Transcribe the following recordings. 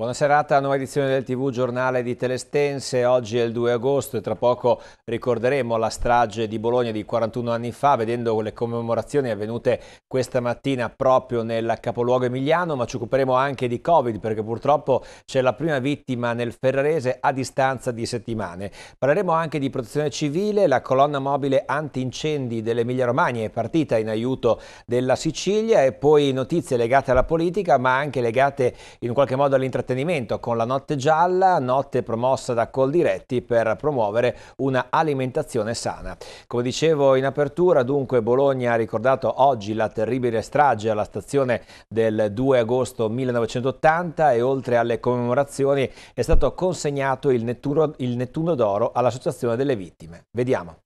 Buona serata, nuova edizione del TV Giornale di Telestense. Oggi è il 2 agosto e tra poco ricorderemo la strage di Bologna di 41 anni fa, vedendo le commemorazioni avvenute questa mattina proprio nel capoluogo emiliano, ma ci occuperemo anche di Covid perché purtroppo c'è la prima vittima nel Ferrarese a distanza di settimane. Parleremo anche di protezione civile, la colonna mobile antincendi dell'Emilia Romagna è partita in aiuto della Sicilia e poi notizie legate alla politica, ma anche legate in qualche modo all'intrattenimento intrattenimento con la Notte Gialla, notte promossa da Coldiretti per promuovere una alimentazione sana. Come dicevo in apertura, dunque Bologna ha ricordato oggi la terribile strage alla stazione del 2 agosto 1980 e oltre alle commemorazioni è stato consegnato il Nettuno, il Nettuno d'Oro all'Associazione delle Vittime. Vediamo.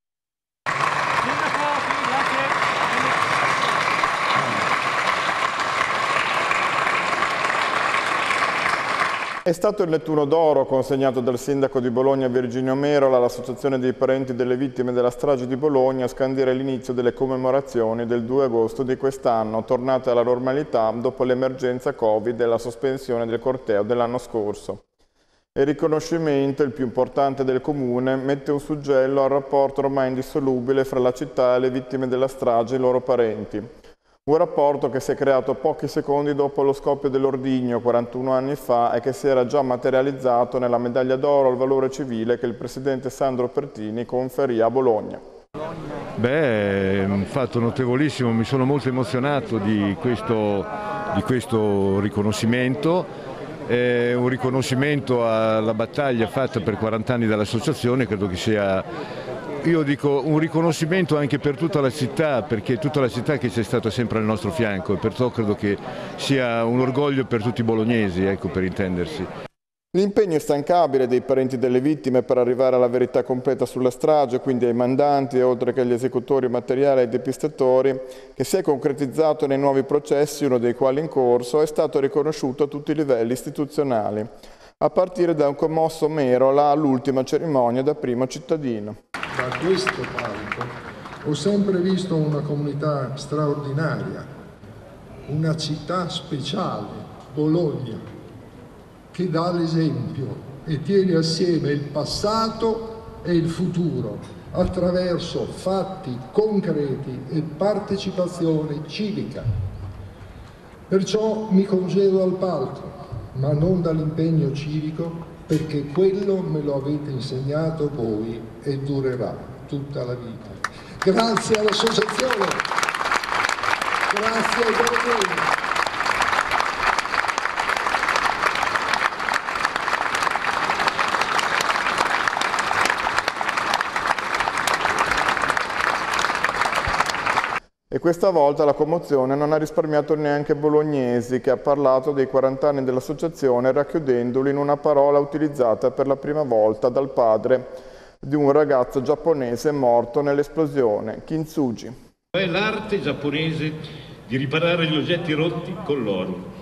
È stato il Nettuno d'Oro consegnato dal sindaco di Bologna Virginio Merola all'Associazione dei Parenti delle Vittime della Strage di Bologna a scandire l'inizio delle commemorazioni del 2 agosto di quest'anno, tornate alla normalità dopo l'emergenza Covid e la sospensione del corteo dell'anno scorso. Il riconoscimento, il più importante del comune, mette un suggello al rapporto ormai indissolubile fra la città e le vittime della strage e i loro parenti. Un rapporto che si è creato pochi secondi dopo lo scoppio dell'ordigno 41 anni fa e che si era già materializzato nella medaglia d'oro al valore civile che il presidente Sandro Pertini conferì a Bologna. Beh, è un fatto notevolissimo, mi sono molto emozionato di questo, di questo riconoscimento è un riconoscimento alla battaglia fatta per 40 anni dall'associazione, credo che sia io dico un riconoscimento anche per tutta la città, perché tutta la città che c'è stata sempre al nostro fianco e perciò credo che sia un orgoglio per tutti i bolognesi, ecco, per intendersi. L'impegno instancabile dei parenti delle vittime per arrivare alla verità completa sulla strage, quindi ai mandanti, oltre che agli esecutori materiali e ai depistatori, che si è concretizzato nei nuovi processi, uno dei quali in corso, è stato riconosciuto a tutti i livelli istituzionali, a partire da un commosso Merola all'ultima cerimonia da primo cittadino da questo palco ho sempre visto una comunità straordinaria, una città speciale, Bologna, che dà l'esempio e tiene assieme il passato e il futuro attraverso fatti concreti e partecipazione civica. Perciò mi congedo al palco, ma non dall'impegno civico perché quello me lo avete insegnato voi e durerà tutta la vita. Grazie all'associazione, grazie ai colleghi. questa volta la commozione non ha risparmiato neanche Bolognesi che ha parlato dei 40 anni dell'associazione racchiudendoli in una parola utilizzata per la prima volta dal padre di un ragazzo giapponese morto nell'esplosione, Kintsugi. È l'arte giapponese di riparare gli oggetti rotti con l'oro.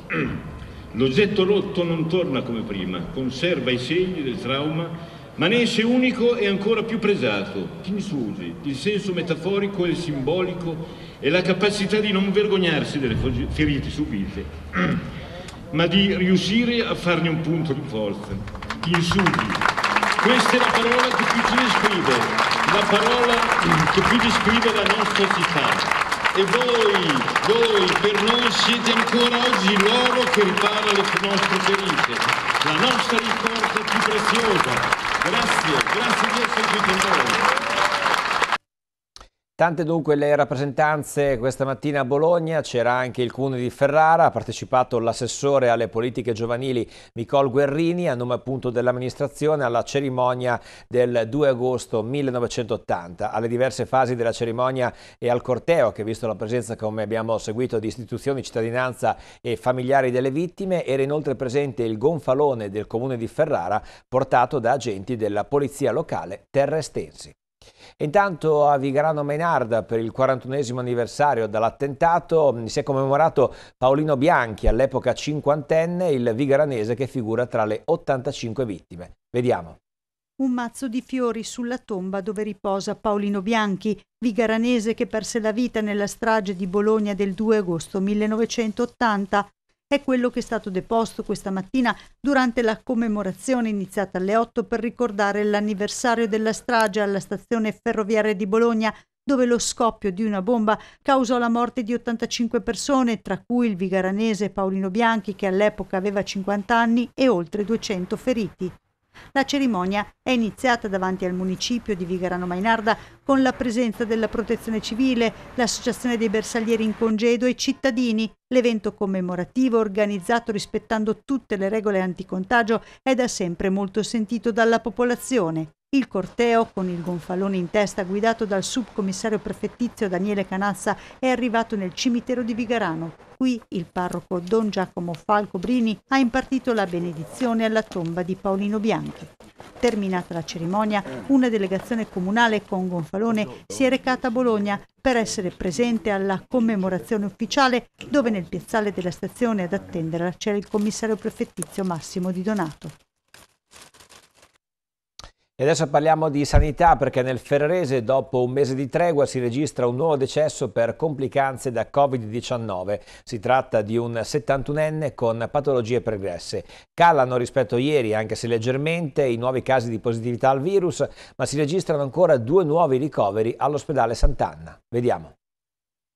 L'oggetto rotto non torna come prima, conserva i segni del trauma ma ne esce unico e ancora più pregiato, Tinsusi, il senso metaforico e simbolico e la capacità di non vergognarsi delle ferite subite, ma di riuscire a farne un punto di forza. Tinsusi. Questa è la parola che più ci descrive, la parola che più descrive la nostra città. E voi, voi per noi siete ancora oggi l'oro che ripara le nostre ferite, la nostra ricorda più preziosa, Grazie, grazie di esserci con noi. Tante dunque le rappresentanze questa mattina a Bologna, c'era anche il Comune di Ferrara, ha partecipato l'assessore alle politiche giovanili Nicole Guerrini a nome appunto dell'amministrazione alla cerimonia del 2 agosto 1980. Alle diverse fasi della cerimonia e al corteo che visto la presenza come abbiamo seguito di istituzioni, cittadinanza e familiari delle vittime era inoltre presente il gonfalone del Comune di Ferrara portato da agenti della polizia locale Terra Estensi. Intanto a Vigrano Menarda per il 41 anniversario dell'attentato mm, si è commemorato Paolino Bianchi, all'epoca cinquantenne, il vigaranese che figura tra le 85 vittime. Vediamo. Un mazzo di fiori sulla tomba dove riposa Paolino Bianchi, vigaranese che perse la vita nella strage di Bologna del 2 agosto 1980 è quello che è stato deposto questa mattina durante la commemorazione iniziata alle 8 per ricordare l'anniversario della strage alla stazione ferroviaria di Bologna dove lo scoppio di una bomba causò la morte di 85 persone, tra cui il vigaranese Paolino Bianchi che all'epoca aveva 50 anni e oltre 200 feriti. La cerimonia è iniziata davanti al municipio di Vigarano Mainarda con la presenza della Protezione Civile, l'Associazione dei Bersaglieri in congedo e i cittadini. L'evento commemorativo, organizzato rispettando tutte le regole anticontagio, è da sempre molto sentito dalla popolazione. Il corteo, con il gonfalone in testa guidato dal subcommissario prefettizio Daniele Canazza, è arrivato nel cimitero di Vigarano. Qui il parroco Don Giacomo Falco Brini ha impartito la benedizione alla tomba di Paolino Bianchi. Terminata la cerimonia, una delegazione comunale con gonfalone si è recata a Bologna per essere presente alla commemorazione ufficiale dove nel piazzale della stazione ad attenderla c'era il commissario prefettizio Massimo Di Donato. E adesso parliamo di sanità perché nel Ferrarese dopo un mese di tregua si registra un nuovo decesso per complicanze da Covid-19. Si tratta di un 71enne con patologie pregresse. Calano rispetto a ieri, anche se leggermente, i nuovi casi di positività al virus, ma si registrano ancora due nuovi ricoveri all'ospedale Sant'Anna. Vediamo.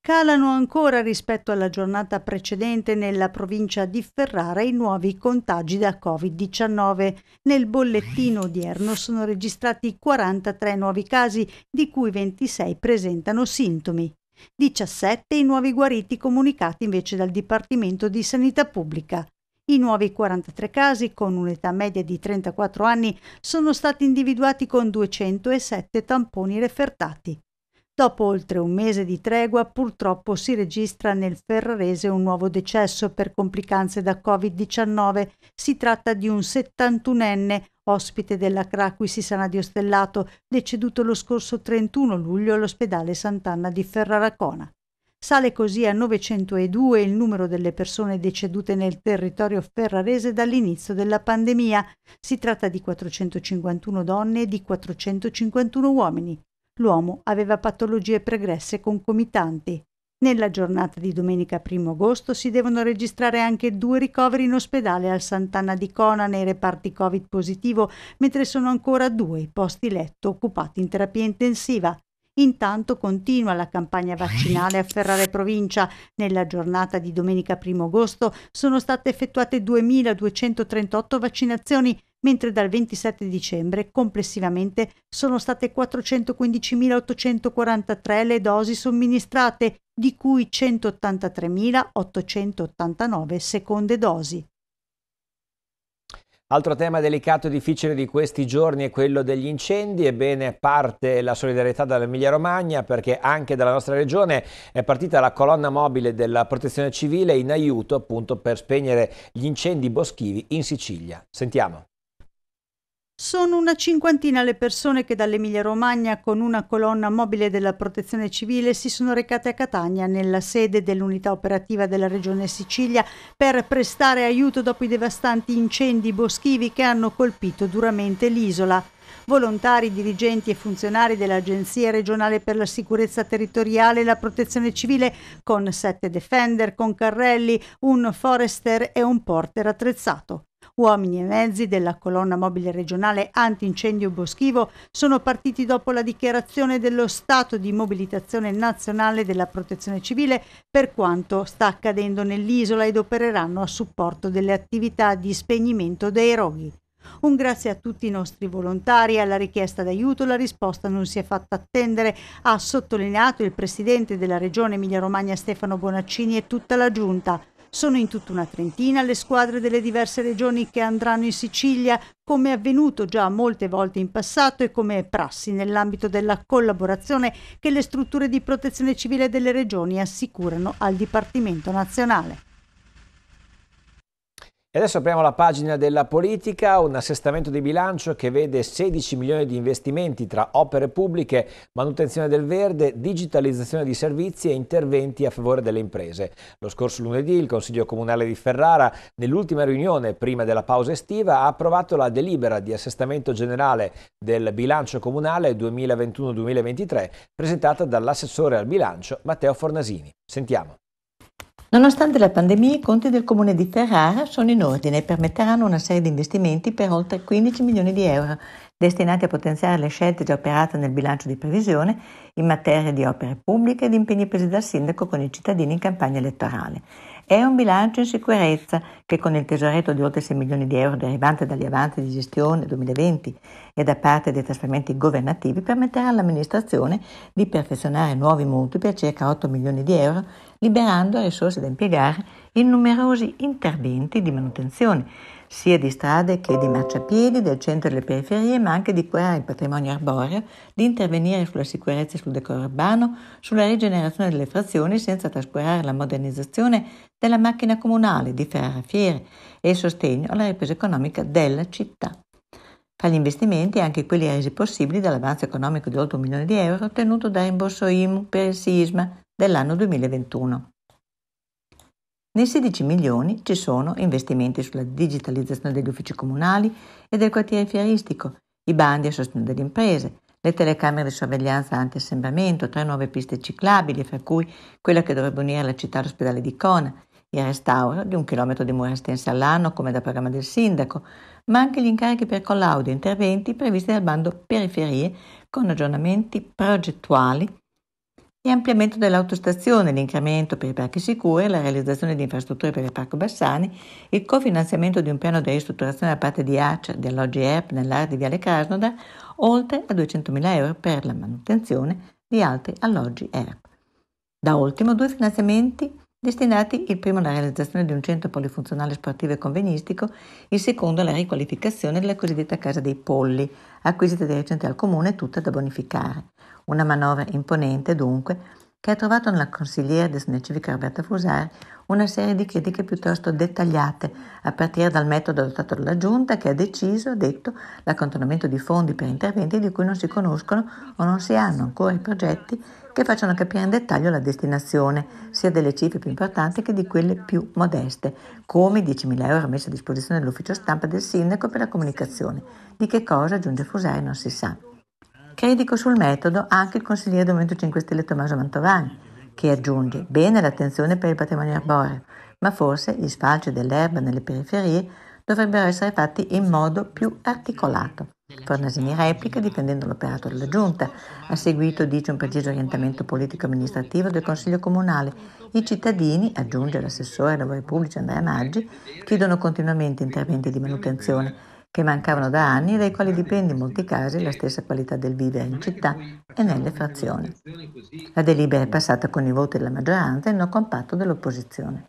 Calano ancora rispetto alla giornata precedente nella provincia di Ferrara i nuovi contagi da Covid-19. Nel bollettino odierno sono registrati 43 nuovi casi, di cui 26 presentano sintomi. 17 i nuovi guariti comunicati invece dal Dipartimento di Sanità Pubblica. I nuovi 43 casi, con un'età media di 34 anni, sono stati individuati con 207 tamponi refertati. Dopo oltre un mese di tregua, purtroppo si registra nel Ferrarese un nuovo decesso per complicanze da Covid-19. Si tratta di un 71enne ospite della Craquisi Sana di Ostellato, deceduto lo scorso 31 luglio all'ospedale Sant'Anna di Ferraracona. Sale così a 902 il numero delle persone decedute nel territorio ferrarese dall'inizio della pandemia. Si tratta di 451 donne e di 451 uomini l'uomo aveva patologie pregresse concomitanti. Nella giornata di domenica 1 agosto si devono registrare anche due ricoveri in ospedale al Sant'Anna di Cona nei reparti Covid positivo, mentre sono ancora due i posti letto occupati in terapia intensiva. Intanto continua la campagna vaccinale a Ferrare Provincia. Nella giornata di domenica 1 agosto sono state effettuate 2.238 vaccinazioni mentre dal 27 dicembre complessivamente sono state 415.843 le dosi somministrate, di cui 183.889 seconde dosi. Altro tema delicato e difficile di questi giorni è quello degli incendi, ebbene parte la solidarietà dall'Emilia Romagna perché anche dalla nostra regione è partita la colonna mobile della protezione civile in aiuto appunto per spegnere gli incendi boschivi in Sicilia. Sentiamo. Sono una cinquantina le persone che dall'Emilia Romagna con una colonna mobile della Protezione Civile si sono recate a Catania nella sede dell'unità operativa della Regione Sicilia per prestare aiuto dopo i devastanti incendi boschivi che hanno colpito duramente l'isola. Volontari, dirigenti e funzionari dell'Agenzia regionale per la sicurezza territoriale e la protezione civile con sette Defender, con carrelli, un Forester e un porter attrezzato. Uomini e mezzi della colonna mobile regionale antincendio boschivo sono partiti dopo la dichiarazione dello stato di mobilitazione nazionale della protezione civile per quanto sta accadendo nell'isola ed opereranno a supporto delle attività di spegnimento dei roghi. Un grazie a tutti i nostri volontari. Alla richiesta d'aiuto la risposta non si è fatta attendere, ha sottolineato il presidente della regione Emilia-Romagna Stefano Bonaccini e tutta la giunta. Sono in tutta una trentina le squadre delle diverse regioni che andranno in Sicilia, come è avvenuto già molte volte in passato e come è prassi nell'ambito della collaborazione che le strutture di protezione civile delle regioni assicurano al Dipartimento nazionale. E adesso apriamo la pagina della politica, un assestamento di bilancio che vede 16 milioni di investimenti tra opere pubbliche, manutenzione del verde, digitalizzazione di servizi e interventi a favore delle imprese. Lo scorso lunedì il Consiglio Comunale di Ferrara, nell'ultima riunione prima della pausa estiva, ha approvato la delibera di assestamento generale del bilancio comunale 2021-2023 presentata dall'assessore al bilancio Matteo Fornasini. Sentiamo. Nonostante la pandemia, i conti del comune di Ferrara sono in ordine e permetteranno una serie di investimenti per oltre 15 milioni di euro, destinati a potenziare le scelte già operate nel bilancio di previsione in materia di opere pubbliche ed impegni presi dal sindaco con i cittadini in campagna elettorale. È un bilancio in sicurezza che con il tesoretto di oltre 6 milioni di euro derivante dagli avanzi di gestione 2020 e da parte dei trasferimenti governativi permetterà all'amministrazione di perfezionare nuovi mutui per circa 8 milioni di euro, liberando risorse da impiegare in numerosi interventi di manutenzione sia di strade che di marciapiedi, del centro e delle periferie, ma anche di curare il patrimonio arboreo, di intervenire sulla sicurezza e sul decoro urbano, sulla rigenerazione delle frazioni senza trascurare la modernizzazione della macchina comunale, di fiere e il sostegno alla ripresa economica della città. Fra gli investimenti anche quelli resi possibili dall'avanzo economico di oltre un milione di euro ottenuto dal rimborso IMU per il sisma dell'anno 2021. Nei 16 milioni ci sono investimenti sulla digitalizzazione degli uffici comunali e del quartiere fieristico, i bandi a sostegno delle imprese, le telecamere di sorveglianza anti-assembramento, tre nuove piste ciclabili, fra cui quella che dovrebbe unire la città all'ospedale di Cona, il restauro di un chilometro di mura estense all'anno come da programma del sindaco, ma anche gli incarichi per collaudi e interventi previsti dal bando periferie con aggiornamenti progettuali e ampliamento dell'autostazione, l'incremento per i parchi sicuri, la realizzazione di infrastrutture per il Parco Bassani, il cofinanziamento di un piano di ristrutturazione da parte di ACE di alloggi ERP nell'area di Viale Carnoda, oltre a 200.000 euro per la manutenzione di altri alloggi ERP. Da ultimo, due finanziamenti destinati il primo alla realizzazione di un centro polifunzionale sportivo e convenistico, il secondo alla riqualificazione della cosiddetta Casa dei Polli, acquisita di recente al comune tutta da bonificare. Una manovra imponente dunque, che ha trovato nella consigliera del di Civica Roberta Fusari una serie di critiche piuttosto dettagliate, a partire dal metodo adottato dalla Giunta che ha deciso, ha detto, l'accantonamento di fondi per interventi di cui non si conoscono o non si hanno ancora i progetti che facciano capire in dettaglio la destinazione, sia delle cifre più importanti che di quelle più modeste, come i 10.000 euro messi a disposizione dell'ufficio stampa del sindaco per la comunicazione. Di che cosa, aggiunge Fusari, non si sa. Critico sul metodo anche il consigliere del Movimento 5 Stelle Tommaso Mantovani, che aggiunge bene l'attenzione per il patrimonio arboreo, ma forse gli sfalci dell'erba nelle periferie dovrebbero essere fatti in modo più articolato. Fornasini replica difendendo l'operato della Giunta. A seguito dice un preciso orientamento politico-amministrativo del Consiglio Comunale. I cittadini, aggiunge l'assessore ai lavori pubblici Andrea Maggi, chiedono continuamente interventi di manutenzione che mancavano da anni e dai quali dipende in molti casi la stessa qualità del vivere in città e nelle frazioni. La delibera è passata con i voti della maggioranza e non no compatto dell'opposizione.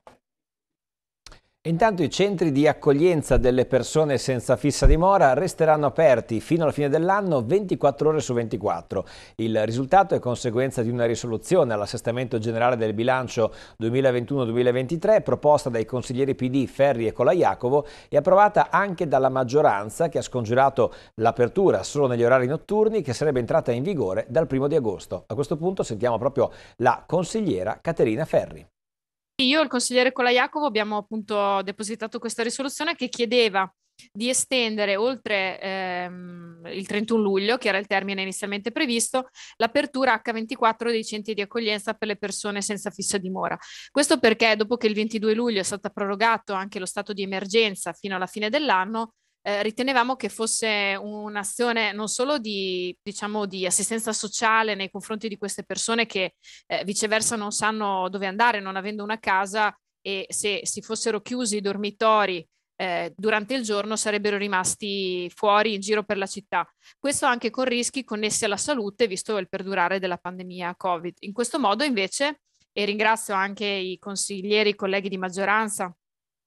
Intanto i centri di accoglienza delle persone senza fissa dimora resteranno aperti fino alla fine dell'anno 24 ore su 24. Il risultato è conseguenza di una risoluzione all'assestamento generale del bilancio 2021-2023 proposta dai consiglieri PD Ferri e Colaiacovo e approvata anche dalla maggioranza che ha scongiurato l'apertura solo negli orari notturni che sarebbe entrata in vigore dal 1 di agosto. A questo punto sentiamo proprio la consigliera Caterina Ferri. Io e il consigliere Colaiacovo abbiamo appunto depositato questa risoluzione che chiedeva di estendere oltre ehm, il 31 luglio, che era il termine inizialmente previsto, l'apertura H24 dei centri di accoglienza per le persone senza fissa dimora. Questo perché dopo che il 22 luglio è stato prorogato anche lo stato di emergenza fino alla fine dell'anno, eh, ritenevamo che fosse un'azione non solo di, diciamo, di, assistenza sociale nei confronti di queste persone che eh, viceversa non sanno dove andare, non avendo una casa e se si fossero chiusi i dormitori eh, durante il giorno sarebbero rimasti fuori in giro per la città. Questo anche con rischi connessi alla salute, visto il perdurare della pandemia Covid. In questo modo, invece, e ringrazio anche i consiglieri, i colleghi di maggioranza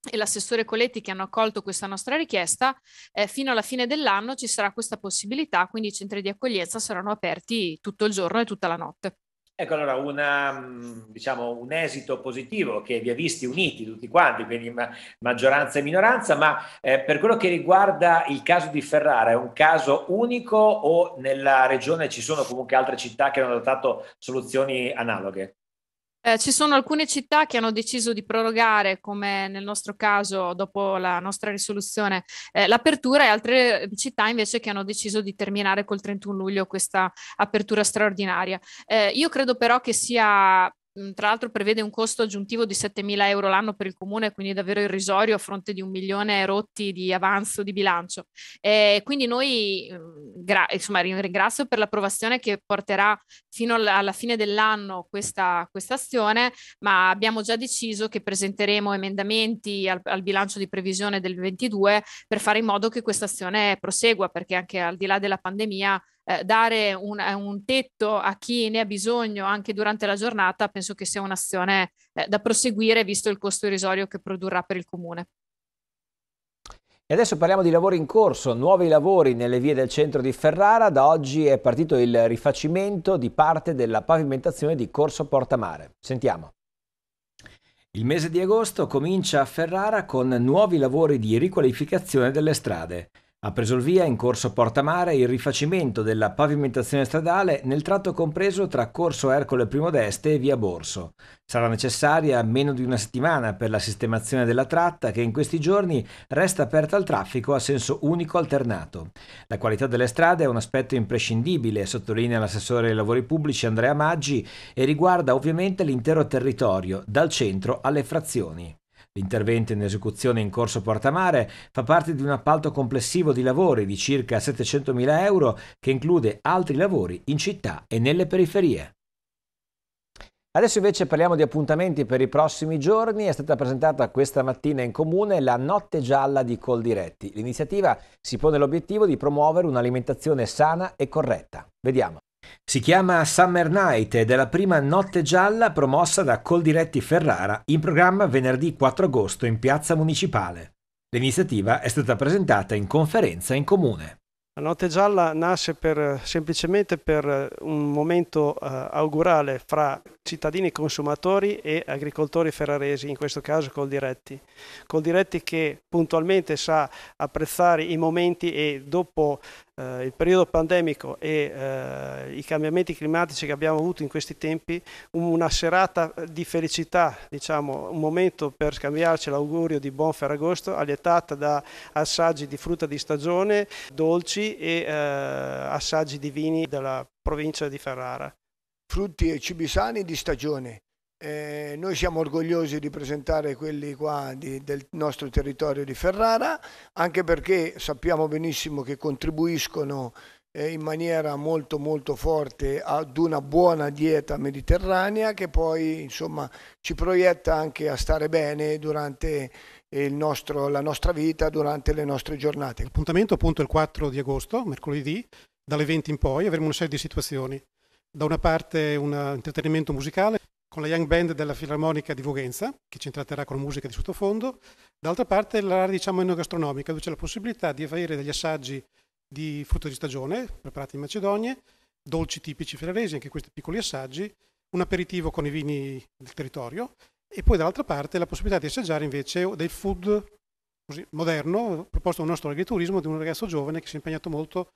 e l'assessore Coletti che hanno accolto questa nostra richiesta, eh, fino alla fine dell'anno ci sarà questa possibilità, quindi i centri di accoglienza saranno aperti tutto il giorno e tutta la notte. Ecco allora una, mm, diciamo, un esito positivo che vi ha visti uniti tutti quanti, quindi maggioranza e minoranza, ma eh, per quello che riguarda il caso di Ferrara è un caso unico o nella regione ci sono comunque altre città che hanno adottato soluzioni analoghe? Eh, ci sono alcune città che hanno deciso di prorogare, come nel nostro caso dopo la nostra risoluzione, eh, l'apertura e altre città invece che hanno deciso di terminare col 31 luglio questa apertura straordinaria. Eh, io credo però che sia Mhmm, tra l'altro prevede un costo aggiuntivo di 7.000 euro l'anno per il comune, quindi davvero irrisorio a fronte di un milione rotti di avanzo di bilancio. Eh, quindi noi, mhmm, gra- insomma, ringrazio per l'approvazione che porterà fino alla fine dell'anno questa, questa azione, ma abbiamo già deciso che presenteremo emendamenti al, al bilancio di previsione del 22 per fare in modo che questa azione prosegua, perché anche al di là della pandemia eh, dare un, eh, un, tetto a chi ne ha bisogno anche durante la giornata, penso che sia un'azione eh, da proseguire visto il costo irrisorio che produrrà per il comune. E adesso parliamo di lavori in corso, nuovi lavori nelle vie del centro di Ferrara. Da oggi è partito il rifacimento di parte della pavimentazione di Corso Portamare. Sentiamo. Il mese di agosto comincia a Ferrara con nuovi lavori di riqualificazione delle strade. Ha preso il via in corso Portamare il rifacimento della pavimentazione stradale nel tratto compreso tra corso Ercole I Primodeste e via Borso. Sarà necessaria meno di una settimana per la sistemazione della tratta che in questi giorni resta aperta al traffico a senso unico alternato. La qualità delle strade è un aspetto imprescindibile, sottolinea l'assessore ai lavori pubblici Andrea Maggi, e riguarda ovviamente l'intero territorio, dal centro alle frazioni. L'intervento in esecuzione in corso Portamare fa parte di un appalto complessivo di lavori di circa 700.000 euro che include altri lavori in città e nelle periferie. Adesso invece parliamo di appuntamenti per i prossimi giorni. È stata presentata questa mattina in comune la Notte Gialla di Coldiretti. L'iniziativa si pone l'obiettivo di promuovere un'alimentazione sana e corretta. Vediamo. Si chiama Summer Night ed è la prima notte gialla promossa da Coldiretti Ferrara in programma venerdì 4 agosto in piazza municipale. L'iniziativa è stata presentata in conferenza in comune. La notte gialla nasce per, semplicemente per un momento eh, augurale fra cittadini consumatori e agricoltori ferraresi, in questo caso Coldiretti. Coldiretti che puntualmente sa apprezzare i momenti e dopo eh, il periodo pandemico e eh, i cambiamenti climatici che abbiamo avuto in questi tempi, una serata eh, di felicità, diciamo, un momento per scambiarci l'augurio di buon Ferragosto, allietata da assaggi di frutta di stagione, dolci e eh, assaggi di vini della provincia di Ferrara. Frutti e cibi sani di stagione, eh, noi siamo orgogliosi di presentare quelli qua di, del nostro territorio di Ferrara, anche perché sappiamo benissimo che contribuiscono eh, in maniera molto molto forte ad una buona dieta mediterranea che poi insomma ci proietta anche a stare bene durante eh, nostro, la nostra vita, durante le nostre giornate. Appuntamento appunto il 4 di agosto, mercoledì, dalle 20 in poi avremo una serie di situazioni. Da una parte un eh, intrattenimento musicale, con la Young Band della Filarmonica di Vogenza, che ci intratterrà con musica di sottofondo, d'altra parte l'area diciamo enogastronomica, dove c'è la possibilità di avere degli assaggi di frutto di stagione, preparati in Macedonia, dolci tipici ferraresi, anche questi piccoli assaggi, un aperitivo con i vini del territorio e poi dall'altra parte la possibilità di assaggiare invece del food così, moderno proposto dal nostro agriturismo di un ragazzo giovane che si è impegnato molto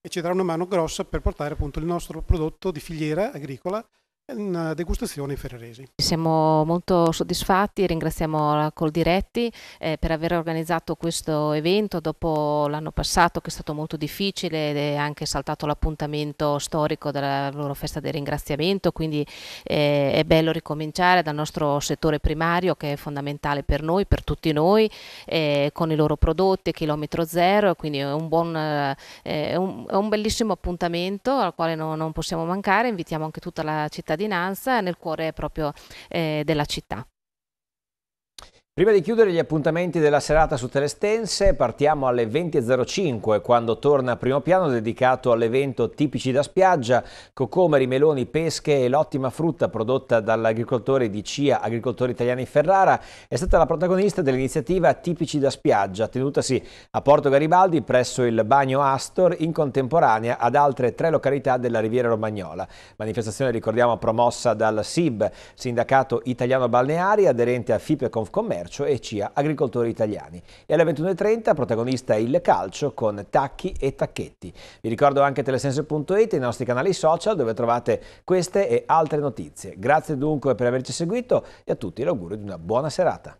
e ci darà una mano grossa per portare appunto il nostro prodotto di filiera agricola una eh, degustazione ferraresi. Siamo molto soddisfatti, e ringraziamo la Coldiretti eh, per aver organizzato questo evento dopo l'anno passato che è stato molto difficile ed è anche saltato l'appuntamento storico della loro festa del ringraziamento, quindi eh, è bello ricominciare dal nostro settore primario che è fondamentale per noi, per tutti noi, eh, con i loro prodotti, chilometro zero, quindi è un, buon, eh, un, è un bellissimo appuntamento al quale no, non possiamo mancare, invitiamo anche tutta la città cittadinanza nel cuore proprio eh, della città. Prima di chiudere gli appuntamenti della serata su Telestense, partiamo alle 20.05 quando torna a primo piano dedicato all'evento Tipici da spiaggia, cocomeri, meloni, pesche e l'ottima frutta prodotta dall'agricoltore di CIA Agricoltori Italiani Ferrara è stata la protagonista dell'iniziativa Tipici da spiaggia, tenutasi a Porto Garibaldi presso il Bagno Astor in contemporanea ad altre tre località della Riviera Romagnola. Manifestazione, ricordiamo, promossa dal SIB, Sindacato Italiano Balneari, aderente a FIPE Confcommercio Commercio e CIA Agricoltori Italiani. E alle 21.30 protagonista il calcio con tacchi e tacchetti. Vi ricordo anche telesense.it e i nostri canali social dove trovate queste e altre notizie. Grazie dunque per averci seguito e a tutti l'augurio di una buona serata.